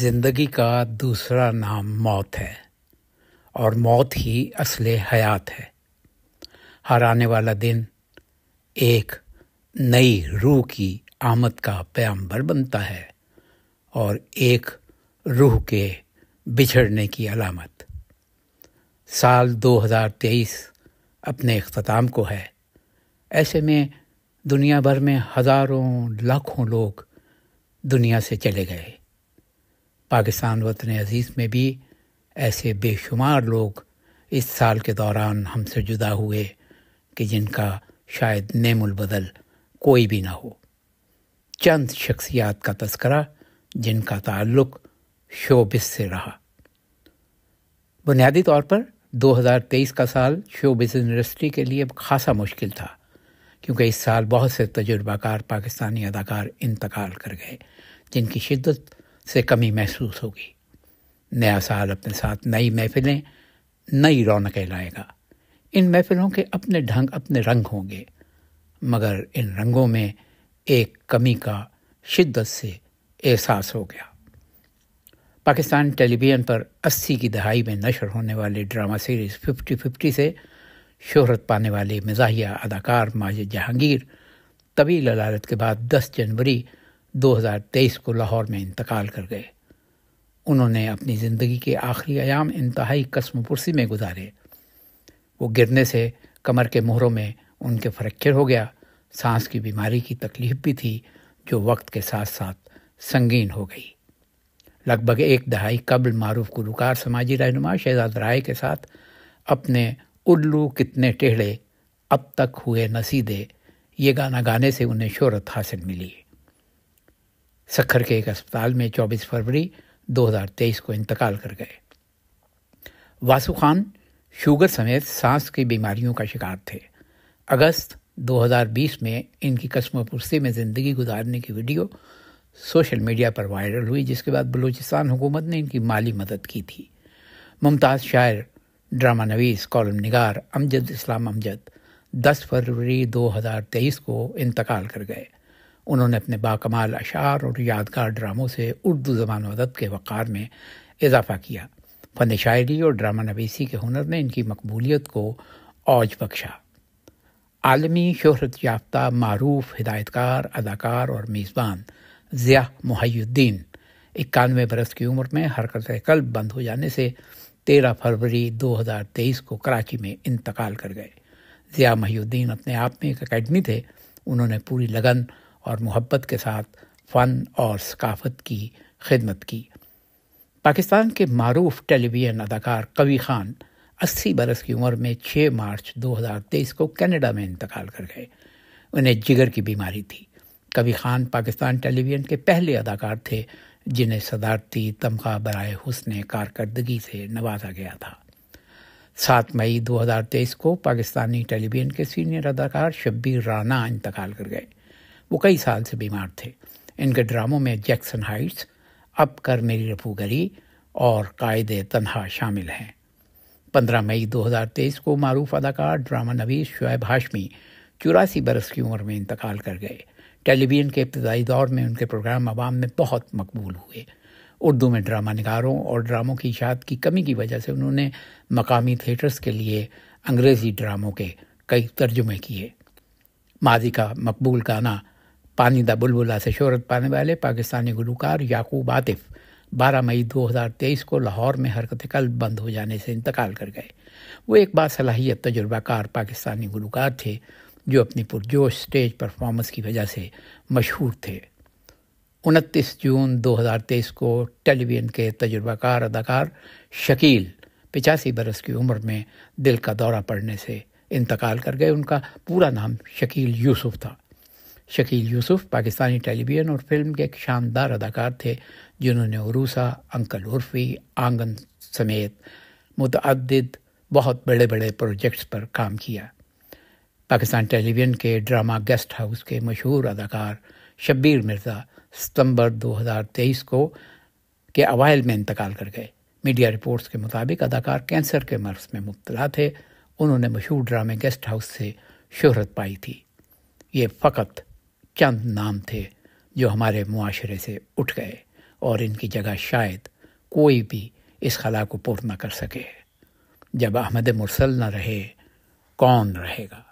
जिंदगी का दूसरा नाम मौत है और मौत ही असल हयात है हर आने वाला दिन एक नई रूह की आमद का पैम्बर बनता है और एक रूह के बिछड़ने की अलामत साल 2023 अपने अख्ताम को है ऐसे में दुनिया भर में हज़ारों लाखों लोग दुनिया से चले गए पाकिस्तान वतन अज़ीज़ में भी ऐसे बेशुमार लोग इस साल के दौरान हमसे जुदा हुए कि जिनका शायद बदल कोई भी ना हो चंद शख्सियात का तस्करा जिनका ताल्लुक शोबिस से रहा बुनियादी तौर पर 2023 का साल शोबिस इंडस्ट्री के लिए खासा मुश्किल था क्योंकि इस साल बहुत से तजुर्बाकार पाकिस्तानी अदाकार इंतकाल कर गए जिनकी शिद्दत से कमी महसूस होगी नया साल अपने साथ नई महफिलें नई रौनकें लाएगा इन महफिलों के अपने ढंग अपने रंग होंगे मगर इन रंगों में एक कमी का शिद्दत से एहसास हो गया पाकिस्तान टेलीविज़न पर 80 की दहाई में नशर होने वाले ड्रामा सीरीज़ 50-50 से शोहरत पाने वाले मिजाहिया अदाकार माजिद जहांगीर तवील अदालत के बाद 10 जनवरी 2023 को लाहौर में इंतकाल कर गए उन्होंने अपनी ज़िंदगी के आखिरी आयाम इंतहाई कसम पुरसी में गुजारे वो गिरने से कमर के मोहरों में उनके फ्रैक्चर हो गया सांस की बीमारी की तकलीफ भी थी जो वक्त के साथ साथ संगीन हो गई लगभग एक दहाई कबल मारूफ गुरुकार समाजी रहनुमा शहजाद राय के साथ अपने उल्लू कितने टेढ़े अब तक हुए नसीदे ये गाना गाने से उन्हें शोहरत हासिल मिली सखर के एक अस्पताल में 24 फरवरी 2023 को इंतकाल कर गए वासु खान शुगर समेत सांस की बीमारियों का शिकार थे अगस्त 2020 में इनकी कस्मपुरसी में ज़िंदगी गुजारने की वीडियो सोशल मीडिया पर वायरल हुई जिसके बाद बलूचिस्तान हुकूमत ने इनकी माली मदद की थी मुमताज़ शायर ड्रामा नवीस कॉलम निगार अमजद इस्लाम अमजद 10 फरवरी 2023 को इंतकाल कर गए उन्होंने अपने बाकमाल अशार और यादगार ड्रामों से उर्दू ज़बान अदब के वक़ार में इजाफा किया फ़न शायरी और ड्रामा नवीसी के हुनर ने इनकी मकबूलियत को औज बख्शा आलमी शहरत याफ्ता मरूफ हिदायतकार अदाकार और मेज़बान ज़िया मुहैद्दीन इक्यानवे बरस की उम्र में हरकत कल्ब बंद हो जाने से तेरह फरवरी 2023 को कराची में इंतकाल कर गए ज़िया महीद्दीन अपने आप में एक अकेडमी थे उन्होंने पूरी लगन और मोहब्बत के साथ फ़न और सकाफत की खिदमत की पाकिस्तान के मरूफ टेलीविज़न अदाकार कवी ख़ान 80 बरस की उम्र में 6 मार्च 2023 को कनाडा में इंतकाल कर गए उन्हें जिगर की बीमारी थी कभी खान पाकिस्तान टेलीविज़न के पहले अदाकार थे जिन्हें सदारती तमखा बरए हुसन कारकर्दगी से नवाजा गया था सात मई 2023 को पाकिस्तानी टेलीविज़न के सीनियर अदाकार शब्बीर राना इंतकाल कर गए वो कई साल से बीमार थे इनके ड्रामों में जैक्सन हाइट्स अब कर मेरी रफू गरी और कायद तनहा शामिल हैं 15 मई 2023 को मरूफ अदाकार ड्रामा नवीस शुएब हाशमी चौरासी बरस की उम्र में इंतकाल कर गए टेलीविज़न के इब्तदाई दौर में उनके प्रोग्राम आवाम में बहुत मकबूल हुए उर्दू में ड्रामा निगारों और ड्रामों की इशात की कमी की वजह से उन्होंने मकामी थिएटर्स के लिए अंग्रेज़ी ड्रामों के कई तर्जुमे किए माजी का मकबूल गाना पानीदा बुलबुला से शहरत पाने वाले पाकिस्तानी गुलकार याकूब आतिफ 12 मई 2023 को लाहौर में हरकत कल बंद हो जाने से इंतकाल कर गए वो एक बासलाहियत तजुर्बाकार पाकिस्तानी गुलकार थे जो अपनी पुरजोश स्टेज परफॉर्मेंस की वजह से मशहूर थे उनतीस जून 2023 को टेलीविज़न के तजुर्बाकार अदाकार शकील पिचासी बरस की उम्र में दिल का दौरा पड़ने से इंतकाल कर गए उनका पूरा नाम शकील यूसुफ था शकील यूसुफ पाकिस्तानी टेलीविज़न और फिल्म के एक शानदार अदाकार थे जिन्होंने उरूसा अंकल उर्फी आंगन समेत मतद बहुत बड़े बड़े प्रोजेक्ट्स पर काम किया पाकिस्तान टेलीविज़न के ड्रामा गेस्ट हाउस के मशहूर अदाकार शब्बीर मिर्ज़ा सितंबर 2023 को के अवाइल में इंतकाल कर गए मीडिया रिपोर्ट्स के मुताबिक अदाकार कैंसर के मर्ज में मुबतला थे उन्होंने मशहूर ड्रामे गेस्ट हाउस से शहरत पाई थी ये फ़कत चंद नाम थे जो हमारे माशरे से उठ गए और इनकी जगह शायद कोई भी इस खला को पूर्ण न कर सके जब अहमद मुरसल न रहे कौन रहेगा